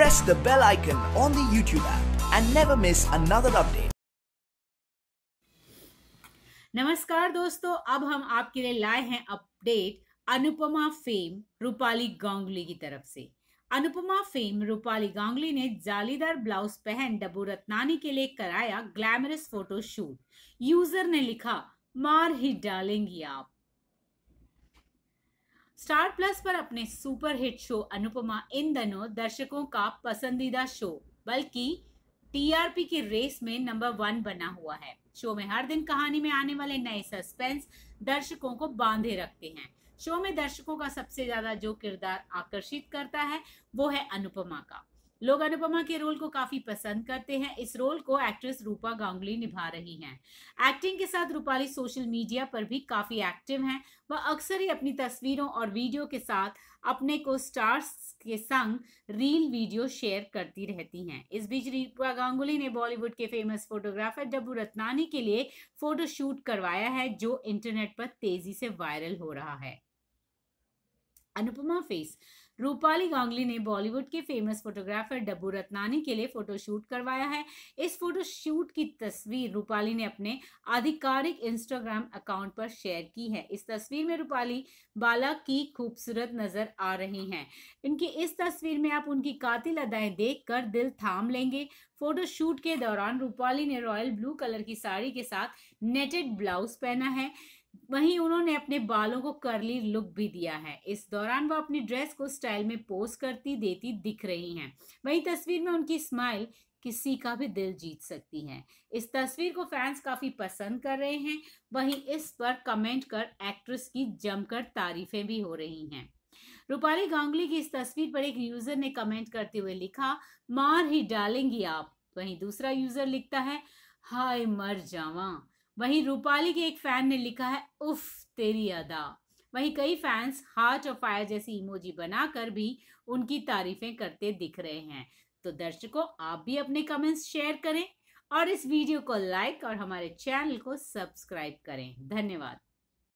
press the bell icon on the YouTube app and never miss another update. नमस्कार दोस्तों अब हम आपके लिए लाए हैं अपडेट अनुपमा फेम रूपाली गांगुली की तरफ से अनुपमा फेम रूपाली गांगुली ने जालीदार ब्लाउज पहन डबू रत्नानी के लिए कराया ग्लैमरस फोटो शूट यूजर ने लिखा मार ही डालेंगी आप स्टार प्लस पर अपने सुपरहिट शो अनुपमा इन दिनों दर्शकों का पसंदीदा शो बल्कि टीआरपी की रेस में नंबर वन बना हुआ है शो में हर दिन कहानी में आने वाले नए सस्पेंस दर्शकों को बांधे रखते हैं शो में दर्शकों का सबसे ज्यादा जो किरदार आकर्षित करता है वो है अनुपमा का लोग अनुपमा के रोल को काफी पसंद करते हैं इस रोल को एक्ट्रेस रूपा गांगुली निभा रही हैं एक्टिंग के साथ रूपाली सोशल मीडिया पर भी काफी एक्टिव हैं वह अक्सर ही अपनी तस्वीरों और वीडियो के साथ अपने को स्टार्स के संग रील वीडियो शेयर करती रहती हैं इस बीच रूपा गांगुली ने बॉलीवुड के फेमस फोटोग्राफर डब्बू रत्नानी के लिए फोटोशूट करवाया है जो इंटरनेट पर तेजी से वायरल हो रहा है अनुपमा फेस रूपाली गांगली ने बॉलीवुड के फेमस फोटोग्राफर डब्बू रत्नानी के लिए फोटोशूट करवाया है इस फोटोशूट की तस्वीर रूपाली ने अपने आधिकारिक इंस्टाग्राम अकाउंट पर शेयर की है इस तस्वीर में रूपाली बाला की खूबसूरत नजर आ रही हैं इनकी इस तस्वीर में आप उनकी कातिल अदाएं देख दिल थाम लेंगे फोटोशूट के दौरान रूपाली ने रॉयल ब्लू कलर की साड़ी के साथ नेटेड ब्लाउज पहना है वहीं उन्होंने अपने बालों को करली लुक भी दिया है इस दौरान वह अपनी ड्रेस को स्टाइल में पोज करती देती दिख रही हैं वहीं तस्वीर में उनकी स्माइल किसी का भी दिल जीत सकती है इस तस्वीर को फैंस काफ़ी पसंद कर रहे हैं वहीं इस पर कमेंट कर एक्ट्रेस की जमकर तारीफें भी हो रही हैं रूपाली गांगुली की इस तस्वीर पर एक यूजर ने कमेंट करते हुए लिखा मार ही डालेंगी आप वहीं दूसरा यूजर लिखता है हाय मर जावा वहीं रूपाली के एक फैन ने लिखा है उफ तेरी अदा वहीं कई फैंस हार्ट और फायर जैसी इमोजी बनाकर भी उनकी तारीफें करते दिख रहे हैं तो दर्शकों आप भी अपने कमेंट्स शेयर करें और इस वीडियो को लाइक और हमारे चैनल को सब्सक्राइब करें धन्यवाद